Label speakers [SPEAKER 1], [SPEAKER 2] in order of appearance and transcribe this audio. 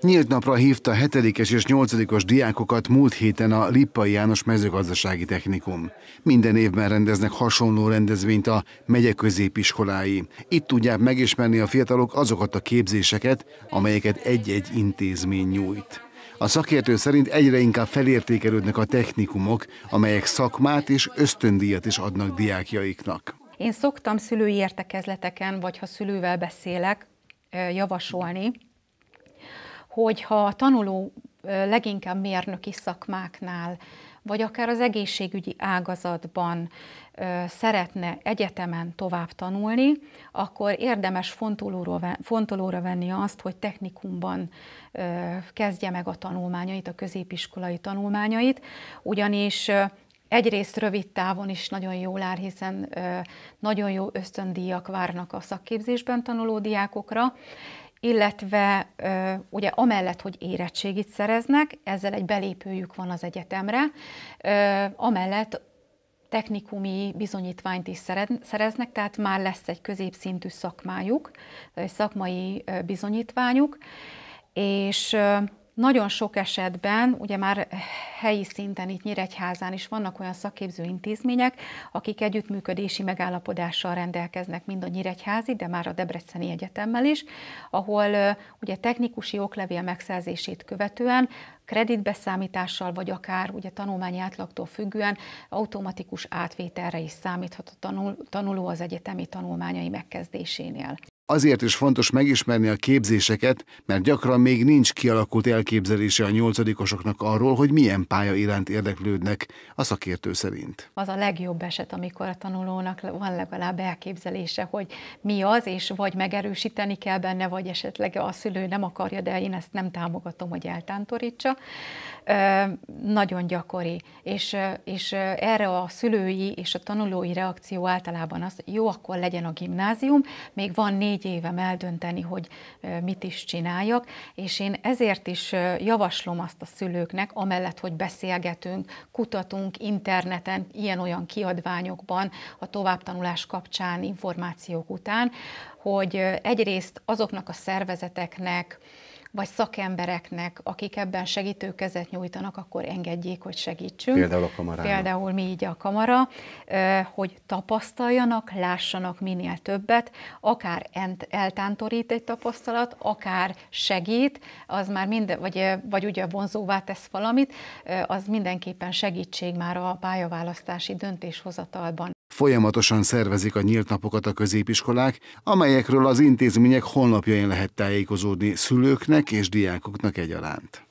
[SPEAKER 1] Nyílt napra hívta hetedikes és nyolcadikos diákokat múlt héten a Lippai János mezőgazdasági technikum. Minden évben rendeznek hasonló rendezvényt a megye középiskolái. Itt tudják megismerni a fiatalok azokat a képzéseket, amelyeket egy-egy intézmény nyújt. A szakértő szerint egyre inkább felértékelődnek a technikumok, amelyek szakmát és ösztöndíjat is adnak diákjaiknak.
[SPEAKER 2] Én szoktam szülői értekezleteken, vagy ha szülővel beszélek, javasolni, hogyha a tanuló leginkább mérnöki szakmáknál, vagy akár az egészségügyi ágazatban szeretne egyetemen tovább tanulni, akkor érdemes fontolóra venni azt, hogy technikumban kezdje meg a tanulmányait, a középiskolai tanulmányait, ugyanis Egyrészt rövid távon is nagyon jól áll, hiszen nagyon jó ösztöndíjak várnak a szakképzésben tanuló diákokra, illetve ugye amellett, hogy érettségit szereznek, ezzel egy belépőjük van az egyetemre, amellett technikumi bizonyítványt is szereznek, tehát már lesz egy középszintű szakmájuk, egy szakmai bizonyítványuk, és nagyon sok esetben, ugye már helyi szinten, itt Nyíregyházán is vannak olyan szakképző intézmények, akik együttműködési megállapodással rendelkeznek, mind a Nyíregyházi, de már a Debreceni Egyetemmel is, ahol ugye technikusi oklevél megszerzését követően kreditbeszámítással, vagy akár ugye tanulmányi átlagtól függően automatikus átvételre is számíthat a tanul, tanuló az egyetemi tanulmányai megkezdésénél.
[SPEAKER 1] Azért is fontos megismerni a képzéseket, mert gyakran még nincs kialakult elképzelése a nyolcadikosoknak arról, hogy milyen pálya iránt érdeklődnek a szakértő szerint.
[SPEAKER 2] Az a legjobb eset, amikor a tanulónak van legalább elképzelése, hogy mi az, és vagy megerősíteni kell benne, vagy esetleg a szülő nem akarja, de én ezt nem támogatom, hogy eltántorítsa. Nagyon gyakori, és, és erre a szülői és a tanulói reakció általában az, jó, akkor legyen a gimnázium, még van négy négy évem eldönteni, hogy mit is csináljak, és én ezért is javaslom azt a szülőknek, amellett, hogy beszélgetünk, kutatunk interneten, ilyen-olyan kiadványokban a továbbtanulás kapcsán információk után, hogy egyrészt azoknak a szervezeteknek, vagy szakembereknek, akik ebben segítőkezet nyújtanak, akkor engedjék, hogy segítsünk. Például a kamarának. Például mi így a kamara, hogy tapasztaljanak, lássanak minél többet, akár eltántorít egy tapasztalat, akár segít, az már minden, vagy, vagy ugye vonzóvá tesz valamit, az mindenképpen segítség már a pályaválasztási döntéshozatalban.
[SPEAKER 1] Folyamatosan szervezik a nyílt napokat a középiskolák, amelyekről az intézmények honlapjain lehet tájékozódni szülőknek és diákoknak egyaránt.